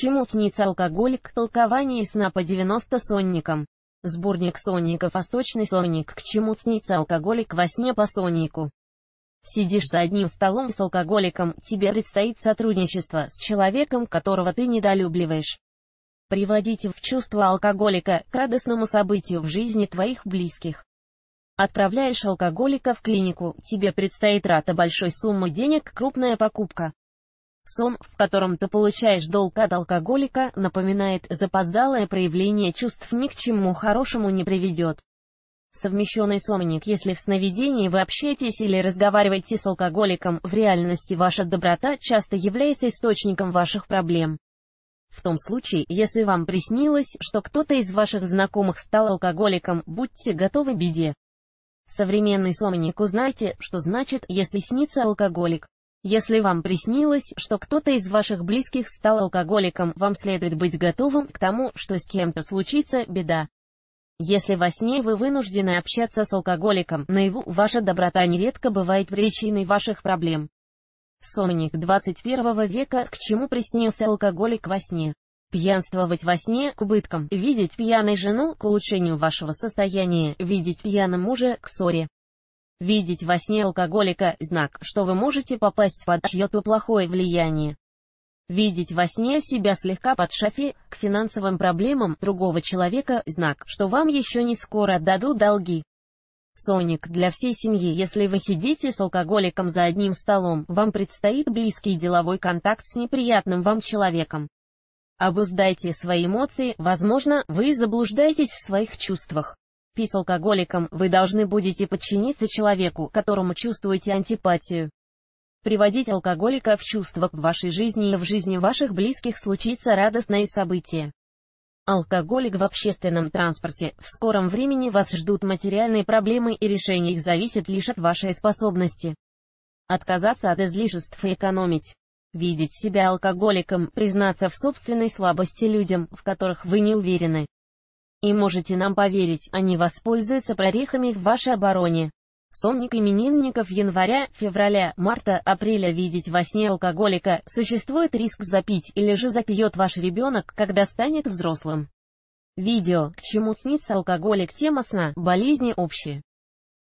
Почему снится алкоголик? Толкование сна по 90 сонникам. Сборник сонников «Восточный сонник». К чему снится алкоголик во сне по соннику? Сидишь за одним столом с алкоголиком, тебе предстоит сотрудничество с человеком, которого ты недолюбливаешь. Приводите в чувство алкоголика к радостному событию в жизни твоих близких. Отправляешь алкоголика в клинику, тебе предстоит рата большой суммы денег, крупная покупка. Сон, в котором ты получаешь долг от алкоголика, напоминает запоздалое проявление чувств ни к чему хорошему не приведет. Совмещенный сонник: Если в сновидении вы общаетесь или разговариваете с алкоголиком, в реальности ваша доброта часто является источником ваших проблем. В том случае, если вам приснилось, что кто-то из ваших знакомых стал алкоголиком, будьте готовы к беде. Современный сонник узнайте, что значит, если снится алкоголик. Если вам приснилось, что кто-то из ваших близких стал алкоголиком, вам следует быть готовым к тому, что с кем-то случится беда. Если во сне вы вынуждены общаться с алкоголиком, наяву ваша доброта нередко бывает причиной ваших проблем. Сонник 21 века К чему приснился алкоголик во сне? Пьянствовать во сне – к убыткам, видеть пьяной жену – к улучшению вашего состояния, видеть пьяным мужа – к ссоре. Видеть во сне алкоголика – знак, что вы можете попасть под чье-то плохое влияние. Видеть во сне себя слегка под шафе, к финансовым проблемам другого человека – знак, что вам еще не скоро дадут долги. Соник для всей семьи Если вы сидите с алкоголиком за одним столом, вам предстоит близкий деловой контакт с неприятным вам человеком. Обуздайте свои эмоции, возможно, вы заблуждаетесь в своих чувствах пить алкоголиком, вы должны будете подчиниться человеку, которому чувствуете антипатию. Приводить алкоголика в чувство в вашей жизни и в жизни ваших близких случится радостное событие. Алкоголик в общественном транспорте. В скором времени вас ждут материальные проблемы и решение их зависит лишь от вашей способности. Отказаться от излишеств и экономить. Видеть себя алкоголиком, признаться в собственной слабости людям, в которых вы не уверены. И можете нам поверить, они воспользуются прорехами в вашей обороне. Сонник именинников января, февраля, марта, апреля видеть во сне алкоголика, существует риск запить или же запьет ваш ребенок, когда станет взрослым. Видео «К чему снится алкоголик?» Тема сна, болезни общие.